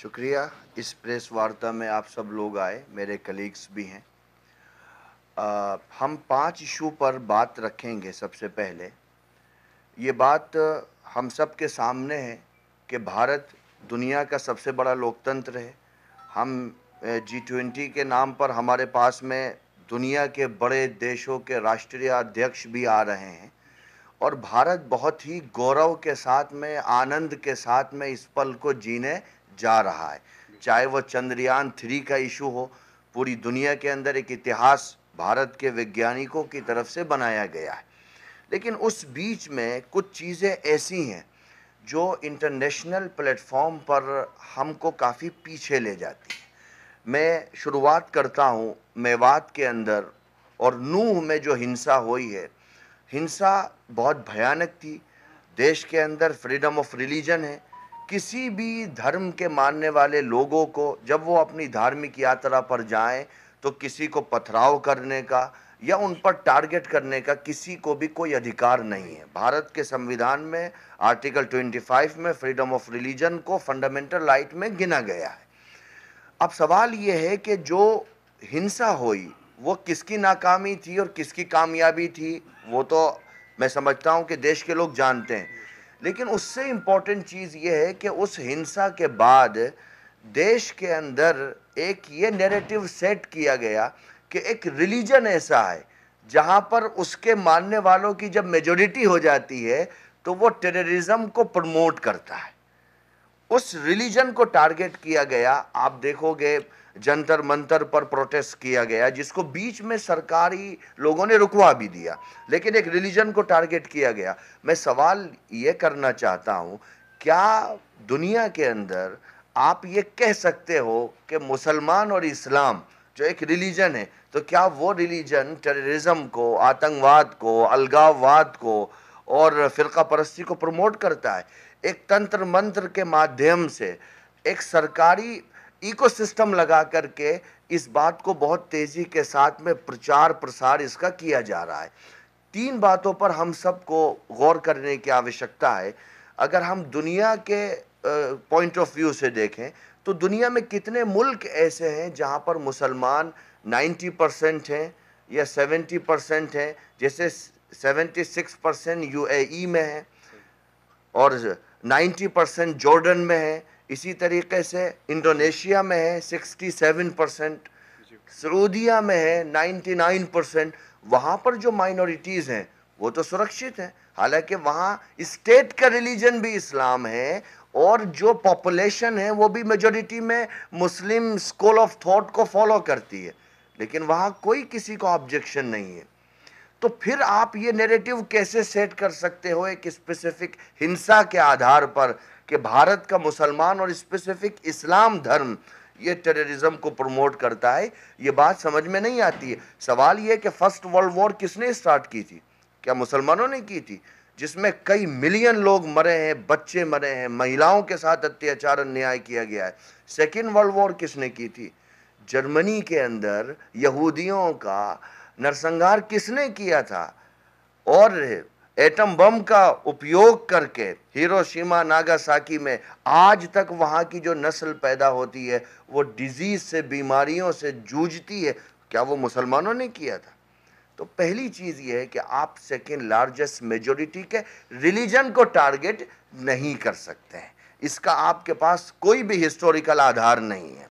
शुक्रिया इस प्रेस वार्ता में आप सब लोग आए मेरे कलीग्स भी हैं आ, हम पांच इशू पर बात रखेंगे सबसे पहले ये बात हम सब के सामने है कि भारत दुनिया का सबसे बड़ा लोकतंत्र है हम जी ट्वेंटी के नाम पर हमारे पास में दुनिया के बड़े देशों के राष्ट्रीय अध्यक्ष भी आ रहे हैं और भारत बहुत ही गौरव के साथ में आनंद के साथ में इस पल को जीने जा रहा है चाहे वह चंद्रयान थ्री का इशू हो पूरी दुनिया के अंदर एक इतिहास भारत के वैज्ञानिकों की तरफ से बनाया गया है लेकिन उस बीच में कुछ चीज़ें ऐसी हैं जो इंटरनेशनल प्लेटफॉर्म पर हमको काफ़ी पीछे ले जाती है मैं शुरुआत करता हूँ मेवात के अंदर और नूह में जो हिंसा हुई है हिंसा बहुत भयानक थी देश के अंदर फ्रीडम ऑफ रिलीजन है किसी भी धर्म के मानने वाले लोगों को जब वो अपनी धार्मिक यात्रा पर जाएं तो किसी को पथराव करने का या उन पर टारगेट करने का किसी को भी कोई अधिकार नहीं है भारत के संविधान में आर्टिकल 25 में फ्रीडम ऑफ रिलीजन को फंडामेंटल राइट में गिना गया है अब सवाल ये है कि जो हिंसा हुई वो किसकी नाकामी थी और किसकी कामयाबी थी वो तो मैं समझता हूँ कि देश के लोग जानते हैं लेकिन उससे इम्पॉर्टेंट चीज़ ये है कि उस हिंसा के बाद देश के अंदर एक ये नैरेटिव सेट किया गया कि एक रिलीजन ऐसा है जहाँ पर उसके मानने वालों की जब मेजोरिटी हो जाती है तो वो टेररिज्म को प्रमोट करता है उस रिलीजन को टारगेट किया गया आप देखोगे जंतर मंतर पर प्रोटेस्ट किया गया जिसको बीच में सरकारी लोगों ने रुकवा भी दिया लेकिन एक रिलीजन को टारगेट किया गया मैं सवाल ये करना चाहता हूँ क्या दुनिया के अंदर आप ये कह सकते हो कि मुसलमान और इस्लाम जो एक रिलीजन है तो क्या वो रिलीजन टेररिज्म को आतंकवाद को अलगाववाद को और फ़िरका परस्ती को प्रमोट करता है एक तंत्र मंत्र के माध्यम से एक सरकारी इकोसिस्टम लगा करके इस बात को बहुत तेज़ी के साथ में प्रचार प्रसार इसका किया जा रहा है तीन बातों पर हम सबको गौर करने की आवश्यकता है अगर हम दुनिया के पॉइंट ऑफ व्यू से देखें तो दुनिया में कितने मुल्क ऐसे हैं जहां पर मुसलमान 90 परसेंट हैं या 70 परसेंट हैं जैसे 76 परसेंट यूएई में है और 90 परसेंट जॉर्डन में है इसी तरीके से इंडोनेशिया में है 67 परसेंट सऊदिया में है 99 परसेंट वहाँ पर जो माइनॉरिटीज़ हैं वो तो सुरक्षित हैं हालांकि वहाँ स्टेट का रिलीजन भी इस्लाम है और जो पॉपुलेशन है वो भी मेजोरिटी में मुस्लिम स्कूल ऑफ थॉट को फॉलो करती है लेकिन वहाँ कोई किसी को ऑब्जेक्शन नहीं है तो फिर आप ये नेरेटिव कैसे सेट कर सकते हो एक स्पेसिफिक हिंसा के आधार पर कि भारत का मुसलमान और स्पेसिफिक इस्लाम धर्म ये टेररिज्म को प्रमोट करता है ये बात समझ में नहीं आती है सवाल ये कि फर्स्ट वर्ल्ड वॉर किसने स्टार्ट की थी क्या मुसलमानों ने की थी जिसमें कई मिलियन लोग मरे हैं बच्चे मरे हैं महिलाओं के साथ अत्याचार अन्याय किया गया है सेकेंड वर्ल्ड वॉर किसने की थी जर्मनी के अंदर यहूदियों का नरसंहार किसने किया था और एटम बम का उपयोग करके हिरोशिमा नागासाकी में आज तक वहाँ की जो नस्ल पैदा होती है वो डिजीज़ से बीमारियों से जूझती है क्या वो मुसलमानों ने किया था तो पहली चीज़ ये है कि आप सेकेंड लार्जेस्ट मेजोरिटी के रिलीजन को टारगेट नहीं कर सकते हैं इसका आपके पास कोई भी हिस्टोरिकल आधार नहीं है